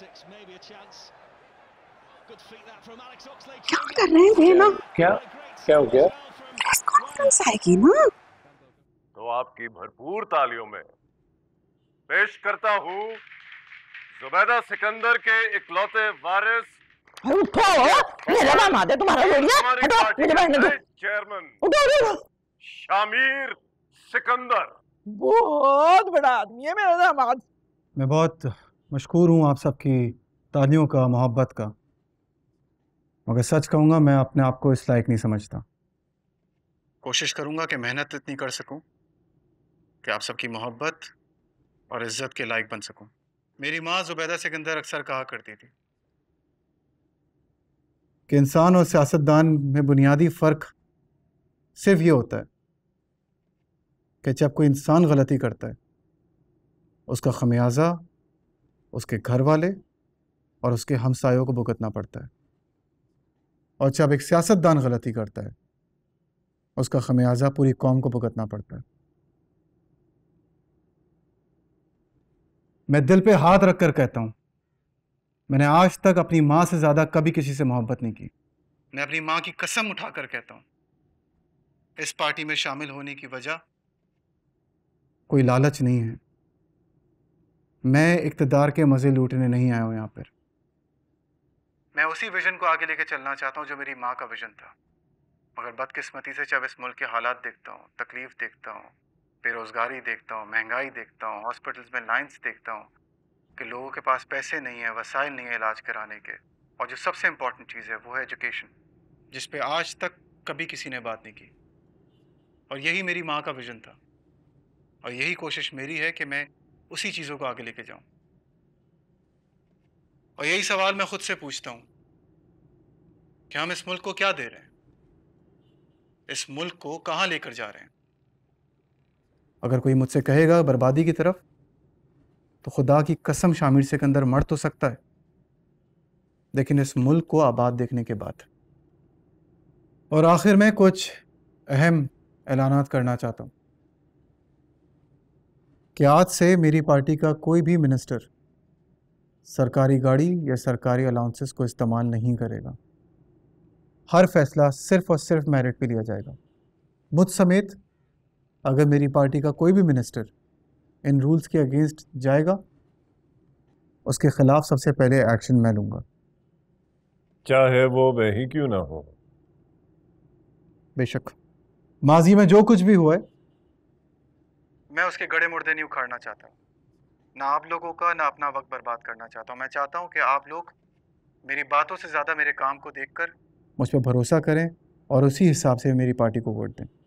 tactics, maybe a chance. Good that from Alex Oxley. क्या कर रहे हैं भैया क्या क्या हो गया ना तो आपकी भरपूर तालियों में पेश करता हूँ जुबैदा सिकंदर के इकलौते वारिस उठो मेरा नाम तुम्हारा हटो चेयरमैन उठो उठो शामिर सिकंदर बहुत बड़ा आदमी है मेरा दामाद मैं बहुत मशहूर हूँ आप सबकी तालियों का मोहब्बत का मगर सच कहूँगा मैं अपने आप को इस लायक नहीं समझता कोशिश करूँगा कि मेहनत इतनी कर सकूँ कि आप सबकी मोहब्बत और इज़्ज़त के लायक बन सकूँ मेरी माँ जुबैदा सिकंदर अक्सर कहा करती थी कि इंसान और सियासतदान में बुनियादी फ़र्क सिर्फ ये होता है कि जब कोई इंसान गलती करता है उसका खमियाजा उसके घर वाले और उसके हमसायों को भुगतना पड़ता है और जब एक सियासतदान गलती करता है उसका खमियाजा पूरी कौम को भुगतना पड़ता है मैं दिल पे हाथ रख कर कहता हूं मैंने आज तक अपनी माँ से ज़्यादा कभी किसी से मोहब्बत नहीं की मैं अपनी माँ की कसम उठा कर कहता हूं इस पार्टी में शामिल होने की वजह कोई लालच नहीं है मैं इकतदार के मज़े लूटने नहीं आया हूँ यहाँ पर मैं उसी विज़न को आगे लेके चलना चाहता हूँ जो मेरी माँ का विज़न था मगर बदकिस्मती से जब इस मुल्क के हालात देखता हूँ तकलीफ़ देखता हूँ बेरोज़गारी देखता हूँ महंगाई देखता हूँ हॉस्पिटल्स में लाइन्स देखता हूँ कि लोगों के पास पैसे नहीं है वसाइल नहीं है इलाज कराने के और जो सबसे इंपॉर्टेंट चीज़ है वो है एजुकेशन जिस पे आज तक कभी किसी ने बात नहीं की और यही मेरी माँ का विज़न था और यही कोशिश मेरी है कि मैं उसी चीज़ों को आगे लेके जाऊं और यही सवाल मैं खुद से पूछता हूं कि हम इस मुल्क को क्या दे रहे हैं इस मुल्क को कहां लेकर जा रहे हैं अगर कोई मुझसे कहेगा बर्बादी की तरफ तो खुदा की कसम शामिर से अंदर मर तो सकता है लेकिन इस मुल्क को आबाद देखने के बाद और आखिर में कुछ अहम ऐलाना करना चाहता हूँ कि आज से मेरी पार्टी का कोई भी मिनिस्टर सरकारी गाड़ी या सरकारी अलाउंसेस को इस्तेमाल नहीं करेगा हर फैसला सिर्फ और सिर्फ मेरिट पे लिया जाएगा मुझ समेत अगर मेरी पार्टी का कोई भी मिनिस्टर इन रूल्स के अगेंस्ट जाएगा उसके ख़िलाफ़ सबसे पहले एक्शन मैं लूँगा चाहे वो वही क्यों ना हो बेशक माजी में जो कुछ भी हुआ है मैं उसके गड़े मुर्दे नहीं उखाड़ना चाहता ना आप लोगों का ना अपना वक्त बर्बाद करना चाहता हूँ मैं चाहता हूँ कि आप लोग मेरी बातों से ज़्यादा मेरे काम को देखकर मुझ पर भरोसा करें और उसी हिसाब से मेरी पार्टी को वोट दें